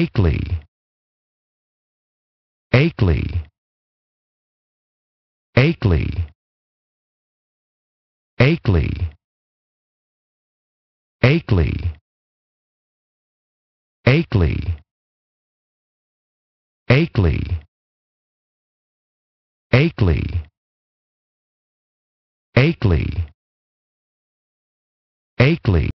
Akeley. Akeley. Akeley. Akeley. Akeley. Akeley. Akeley. Akeley. Akeley. Akeley.